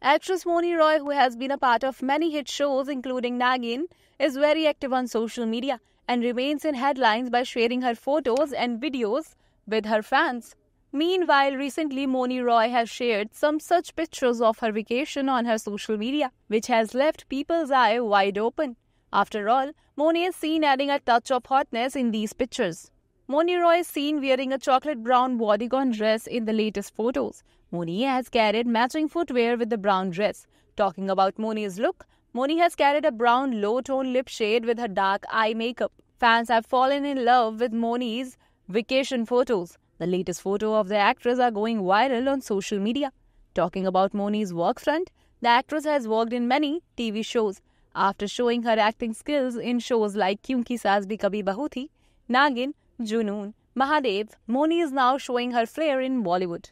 Actress Moni Roy, who has been a part of many hit shows including Nagin, is very active on social media and remains in headlines by sharing her photos and videos with her fans. Meanwhile, recently Moni Roy has shared some such pictures of her vacation on her social media, which has left people's eye wide open. After all, Moni is seen adding a touch of hotness in these pictures. Moni Roy is seen wearing a chocolate brown bodycon dress in the latest photos. Moni has carried matching footwear with the brown dress. Talking about Moni's look, Moni has carried a brown low-tone lip shade with her dark eye makeup. Fans have fallen in love with Moni's vacation photos. The latest photo of the actress are going viral on social media. Talking about Moni's work front, the actress has worked in many TV shows. After showing her acting skills in shows like Kyunki Saas Bhi Kabhi Bahuti, Nagin, Junoon, Mahadev, Moni is now showing her flair in Bollywood.